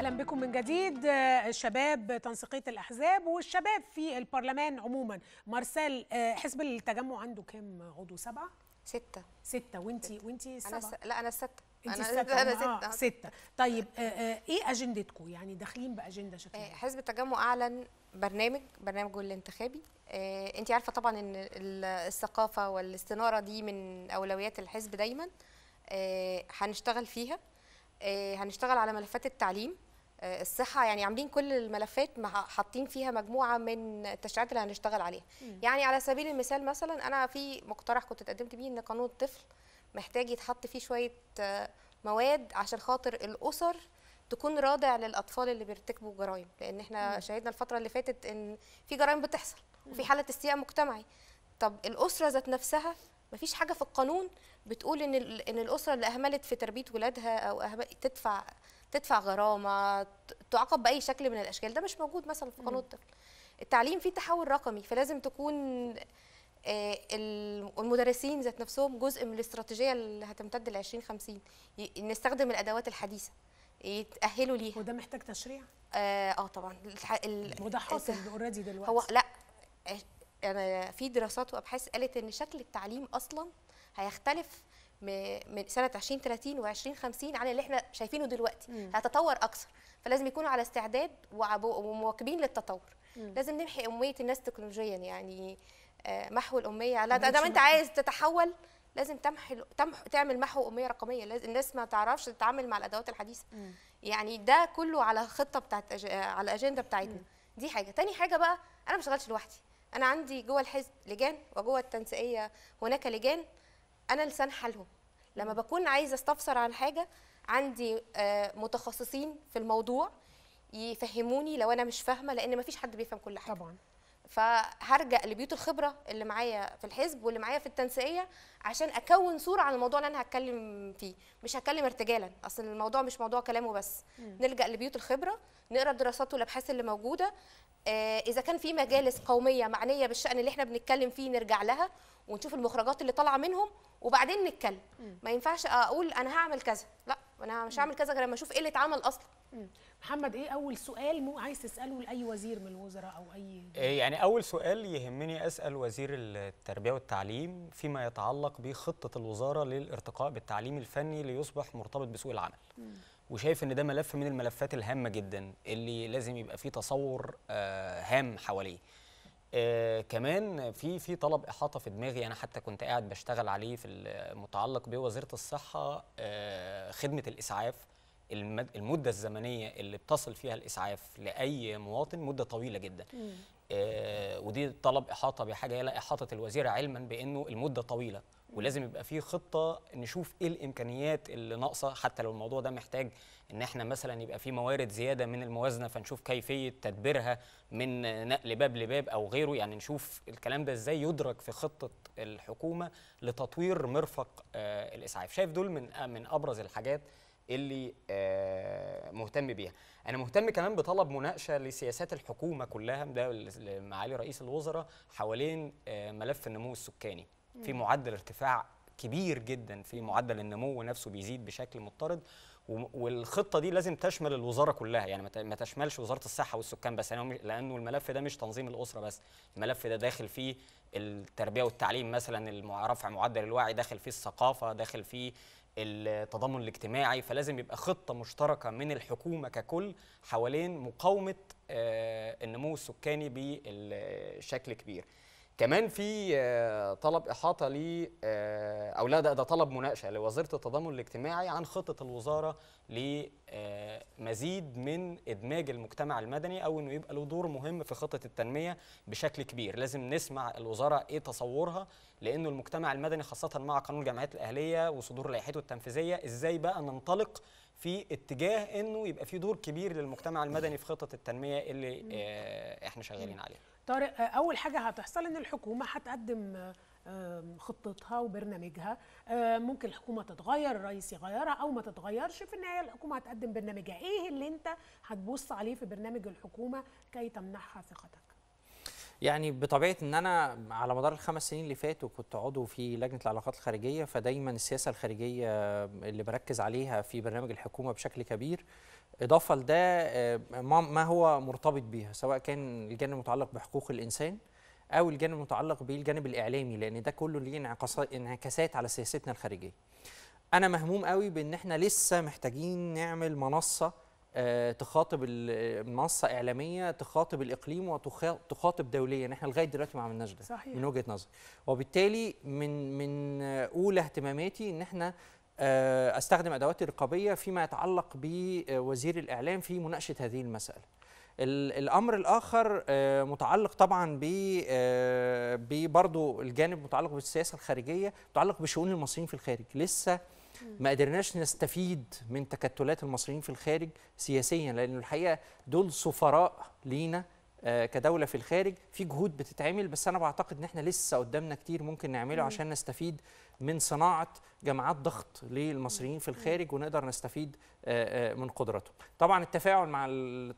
اهلا بكم من جديد شباب تنسيقيه الاحزاب والشباب في البرلمان عموما مارسيل حزب التجمع عنده كام عضو سبعه ستة ستة وانتي وانت وانتي سبعة أنا س... لا أنا سته انت ستة أنا ستة. آه ستة طيب آه،, آه إيه أجندتكم يعني داخلين بأجندة شكلها آه، حزب التجمع أعلن برنامج برنامجه الانتخابي آه أنت عارفة طبعا إن الثقافة والاستنارة دي من أولويات الحزب دايما آه هنشتغل فيها آه، هنشتغل على ملفات التعليم آه، الصحه يعني عاملين كل الملفات حاطين فيها مجموعه من التشريعات اللي هنشتغل عليها مم. يعني على سبيل المثال مثلا انا في مقترح كنت اتقدمت بيه ان قانون الطفل محتاج يتحط فيه شويه آه، مواد عشان خاطر الاسر تكون رادع للاطفال اللي بيرتكبوا جرائم لان احنا مم. شاهدنا الفتره اللي فاتت ان في جرائم بتحصل وفي حاله استياء مجتمعي طب الاسره ذات نفسها مفيش حاجه في القانون بتقول ان ان الاسره اللي اهملت في تربيه ولادها او تدفع تدفع غرامه تعاقب باي شكل من الاشكال ده مش موجود مثلا في قانون الطفل التعليم فيه تحول رقمي فلازم تكون آه، المدرسين ذات نفسهم جزء من الاستراتيجيه اللي هتمتد ل 2050 نستخدم الادوات الحديثه يتاهلوا ليها وده محتاج تشريع اه, آه طبعا وده حاصل اوريدي دلوقتي هو لا انا في دراسات وابحاث قالت ان شكل التعليم اصلا هيختلف من سنه 2030 و2050 عن اللي احنا شايفينه دلوقتي مم. هتطور اكثر فلازم يكونوا على استعداد ومواكبين للتطور مم. لازم نمحي اميه الناس تكنولوجيا يعني آه، محو الاميه على ده, ما انت عايز تتحول لازم تمحي تمح تعمل محو اميه رقميه لازم الناس ما تعرفش تتعامل مع الادوات الحديثه مم. يعني ده كله على خطه بتاعت أج... على الاجنده بتاعتنا مم. دي حاجه تاني حاجه بقى انا ما بشتغلش لوحدي انا عندي جوه الحزب لجان وجوه التنسيقيه هناك لجان انا لسان حالهم لما بكون عايزه استفسر عن حاجه عندي آه، متخصصين في الموضوع يفهموني لو انا مش فاهمه لان مفيش حد بيفهم كل حاجه طبعا فهرجع لبيوت الخبره اللي معايا في الحزب واللي معايا في التنسيقيه عشان اكون صوره عن الموضوع اللي انا هتكلم فيه مش هتكلم ارتجالا اصل الموضوع مش موضوع كلامه بس نلجا لبيوت الخبره نقرا الدراسات والابحاث اللي موجوده آه اذا كان في مجالس قوميه معنيه بالشان اللي احنا بنتكلم فيه نرجع لها ونشوف المخرجات اللي طالعه منهم وبعدين نتكلم ما ينفعش اقول انا هعمل كذا لا وانا مش هعمل كذا غير لما اشوف ايه اللي اتعمل اصلا محمد ايه اول سؤال مو عايز تساله لاي وزير من الوزراء او اي إيه، يعني اول سؤال يهمني اسال وزير التربيه والتعليم فيما يتعلق بخطه الوزاره للارتقاء بالتعليم الفني ليصبح مرتبط بسوق العمل وشايف ان ده ملف من الملفات الهامه جدا اللي لازم يبقى فيه تصور آه، هام حواليه آه كمان في في طلب احاطه في دماغي انا حتى كنت قاعد بشتغل عليه في المتعلق بوزاره الصحه آه خدمه الاسعاف المده الزمنيه اللي بتصل فيها الاسعاف لاي مواطن مده طويله جدا آه ودي طلب احاطه بحاجه الى احاطه الوزير علما بانه المده طويله ولازم يبقى في خطه نشوف ايه الامكانيات اللي ناقصه حتى لو الموضوع ده محتاج ان احنا مثلا يبقى في موارد زياده من الموازنه فنشوف كيفيه تدبيرها من نقل باب لباب او غيره يعني نشوف الكلام ده ازاي يدرك في خطه الحكومه لتطوير مرفق آه، الاسعاف شايف دول من آه، من ابرز الحاجات اللي آه، مهتم بيها انا مهتم كمان بطلب مناقشه لسياسات الحكومه كلها ده معالي رئيس الوزراء حوالين ملف النمو السكاني في معدل ارتفاع كبير جدا في معدل النمو نفسه بيزيد بشكل مضطرد والخطه دي لازم تشمل الوزاره كلها يعني ما تشملش وزاره الصحه والسكان بس لانه الملف ده مش تنظيم الاسره بس الملف ده داخل فيه التربيه والتعليم مثلا رفع معدل الوعي داخل فيه الثقافه داخل فيه التضامن الاجتماعي فلازم يبقى خطه مشتركه من الحكومه ككل حوالين مقاومه آه، النمو السكاني بشكل كبير كمان في آه، طلب احاطه ل آه، او لا ده, ده طلب مناقشه لوزيره التضامن الاجتماعي عن خطه الوزاره لمزيد آه، من ادماج المجتمع المدني او انه يبقى له دور مهم في خطه التنميه بشكل كبير لازم نسمع الوزاره ايه تصورها لانه المجتمع المدني خاصه مع قانون الجمعيات الاهليه وصدور لائحته التنفيذيه ازاي بقى ننطلق في اتجاه انه يبقى في دور كبير للمجتمع المدني في خطه التنميه اللي احنا شغالين عليها طارق آه، اول حاجه هتحصل ان الحكومه هتقدم آه، خطتها وبرنامجها آه، ممكن الحكومه تتغير الرئيس يغيرها او ما تتغيرش في النهايه الحكومه هتقدم برنامجها ايه اللي انت هتبص عليه في برنامج الحكومه كي تمنحها ثقتك يعني بطبيعه ان انا على مدار الخمس سنين اللي فاتوا كنت عضو في لجنه العلاقات الخارجيه فدايما السياسه الخارجيه اللي بركز عليها في برنامج الحكومه بشكل كبير اضافه لده آه، ما هو مرتبط بيها سواء كان الجانب المتعلق بحقوق الانسان او الجانب المتعلق بالجانب الاعلامي لان ده كله ليه انعكاسات على سياستنا الخارجيه انا مهموم قوي بان احنا لسه محتاجين نعمل منصه آه، تخاطب منصه اعلاميه تخاطب الاقليم وتخاطب دوليا احنا لغايه دلوقتي ما عملناش ده صحيح. من وجهه نظري وبالتالي من من اولى اهتماماتي ان احنا آه، استخدم ادواتي الرقابيه فيما يتعلق بوزير الاعلام في مناقشه هذه المساله الامر الاخر آه، متعلق طبعا ب آه، برضه الجانب متعلق بالسياسه الخارجيه متعلق بشؤون المصريين في الخارج لسه ما قدرناش نستفيد من تكتلات المصريين في الخارج سياسيا لان الحقيقه دول سفراء لينا كدوله في الخارج في جهود بتتعمل بس انا بعتقد ان احنا لسه قدامنا كتير ممكن نعمله عشان نستفيد من صناعه جماعات ضغط للمصريين في الخارج ونقدر نستفيد آه، آه، من قدراتهم. طبعا التفاعل مع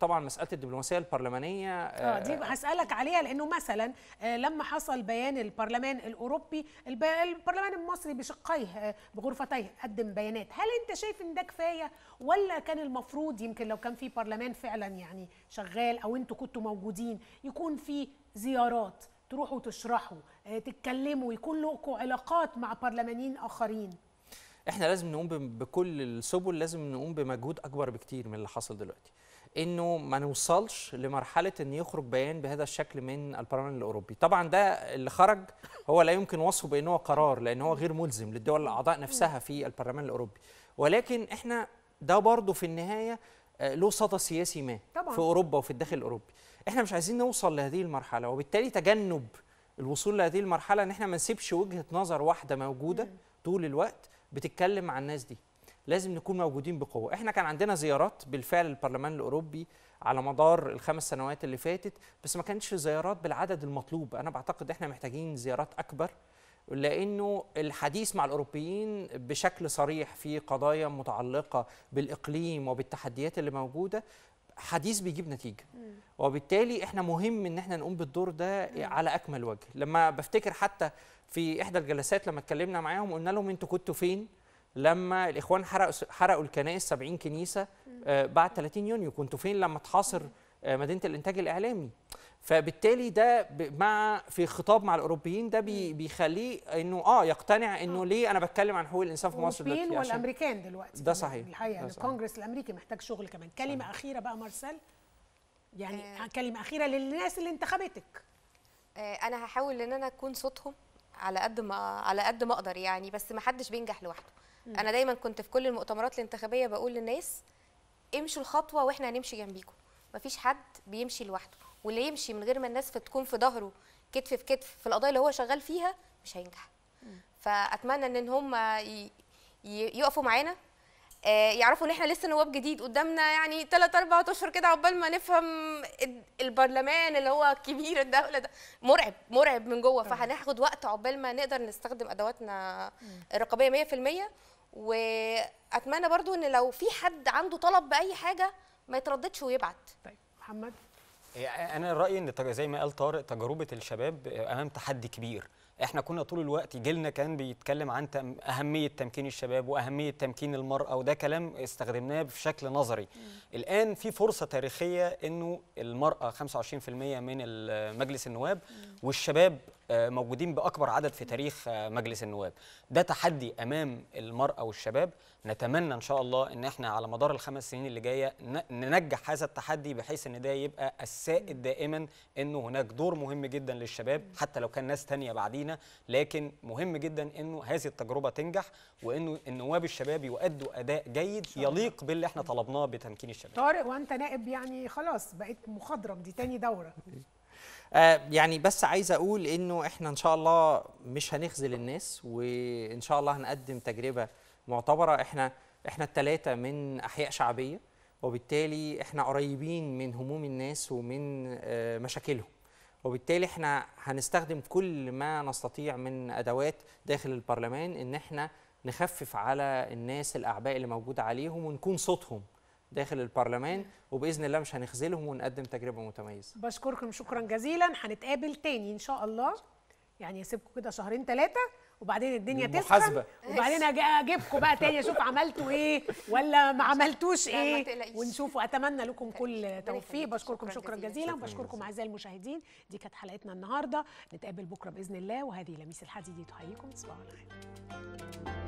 طبعا مساله الدبلوماسيه البرلمانيه آه،, اه دي هسالك عليها لانه مثلا لما حصل بيان البرلمان الاوروبي البرلمان المصري بشقيه بغرفتيه قدم بيانات، هل انت شايف ان ده كفايه ولا كان المفروض يمكن لو كان في برلمان فعلا يعني شغال او انتوا كنتوا موجودين يكون في زيارات تروحوا تشرحوا آه، تتكلموا يكون لكم علاقات مع برلمانيين اخرين احنا لازم نقوم بكل السبل لازم نقوم بمجهود اكبر بكتير من اللي حصل دلوقتي انه ما نوصلش لمرحله ان يخرج بيان بهذا الشكل من البرلمان الاوروبي طبعا ده اللي خرج هو لا يمكن وصفه بان هو قرار لان هو غير ملزم للدول الاعضاء نفسها في البرلمان الاوروبي ولكن احنا ده برضه في النهايه آه، له صدى سياسي ما طبعا. في اوروبا وفي الداخل الاوروبي احنا مش عايزين نوصل لهذه المرحله وبالتالي تجنب الوصول لهذه المرحله ان احنا ما نسيبش وجهه نظر واحده موجوده طول الوقت بتتكلم مع الناس دي لازم نكون موجودين بقوه احنا كان عندنا زيارات بالفعل للبرلمان الاوروبي على مدار الخمس سنوات اللي فاتت بس ما كانتش زيارات بالعدد المطلوب انا بعتقد احنا محتاجين زيارات اكبر لانه الحديث مع الاوروبيين بشكل صريح في قضايا متعلقه بالاقليم وبالتحديات اللي موجوده حديث بيجيب نتيجه وبالتالي احنا مهم ان احنا نقوم بالدور ده على اكمل وجه لما بفتكر حتى في احدى الجلسات لما اتكلمنا معاهم قلنا لهم انتوا كنتوا فين لما الاخوان حرقوا حرقوا الكنائس 70 كنيسه آه، بعد 30 يونيو كنتوا فين لما مم. آه، مدينه الانتاج الاعلامي فبالتالي ده مع في خطاب مع الاوروبيين ده بي بيخليه انه اه يقتنع انه آه. ليه انا بتكلم عن حقوق الانسان في مصر دلوقتي الاوروبيين والامريكان دلوقتي ده صحيح يعني الحقيقه ده الكونجرس الامريكي محتاج شغل كمان كلمه صحيح. اخيره بقى مارسيل يعني آه. كلمه اخيره للناس اللي انتخبتك آه انا هحاول ان انا اكون صوتهم على قد ما على قد ما اقدر يعني بس ما حدش بينجح لوحده م. انا دايما كنت في كل المؤتمرات الانتخابيه بقول للناس امشوا الخطوه واحنا هنمشي جنبيكم مفيش حد بيمشي لوحده واللي يمشي من غير ما الناس تكون في ظهره كتف في كتف في القضايا اللي هو شغال فيها مش هينجح فاتمنى ان هم يقفوا معانا آه، يعرفوا ان احنا لسه نواب جديد قدامنا يعني 3 4 اشهر كده عقبال ما نفهم البرلمان اللي هو كبير الدوله ده مرعب مرعب من جوه فهناخد وقت عقبال ما نقدر نستخدم ادواتنا الرقابيه 100% واتمنى برضو ان لو في حد عنده طلب باي حاجه ما يترددش ويبعت طيب محمد إيه، انا رايي ان زي ما قال طارق تجربه الشباب امام تحدي كبير احنا كنا طول الوقت جيلنا كان بيتكلم عن اهميه تمكين الشباب واهميه تمكين المراه وده كلام استخدمناه بشكل نظري مم. الان في فرصه تاريخيه انه المراه 25% من مجلس النواب مم. والشباب آه، موجودين باكبر عدد في تاريخ آه، مجلس النواب ده تحدي امام المراه والشباب نتمنى ان شاء الله ان احنا على مدار الخمس سنين اللي جايه ننجح هذا التحدي بحيث ان ده يبقى السائد دائما انه هناك دور مهم جدا للشباب حتى لو كان ناس تانية بعدينا لكن مهم جدا انه هذه التجربه تنجح وانه النواب الشباب يؤدوا اداء جيد يليق باللي احنا طلبناه بتمكين الشباب طارق وانت نائب يعني خلاص بقيت مخضرم دي تاني دوره آه، يعني بس عايز اقول انه احنا ان شاء الله مش هنخذل الناس وان شاء الله هنقدم تجربه معتبره احنا احنا الثلاثه من احياء شعبيه وبالتالي احنا قريبين من هموم الناس ومن آه، مشاكلهم وبالتالي احنا هنستخدم كل ما نستطيع من ادوات داخل البرلمان ان احنا نخفف على الناس الاعباء اللي موجوده عليهم ونكون صوتهم داخل البرلمان وباذن الله مش هنخذلهم ونقدم تجربه متميزه بشكركم شكرا جزيلا هنتقابل تاني ان شاء الله يعني اسيبكم كده شهرين ثلاثه وبعدين الدنيا تسخن وبعدين اجيبكم بقى تاني اشوف عملتوا ايه ولا ما عملتوش ايه ونشوف واتمنى لكم كل توفيق بشكركم شكرا جزيلا وبشكركم اعزائي المشاهدين دي كانت حلقتنا النهارده نتقابل بكره باذن الله وهذه لميس الحديدي تحييكم تصبحوا على خير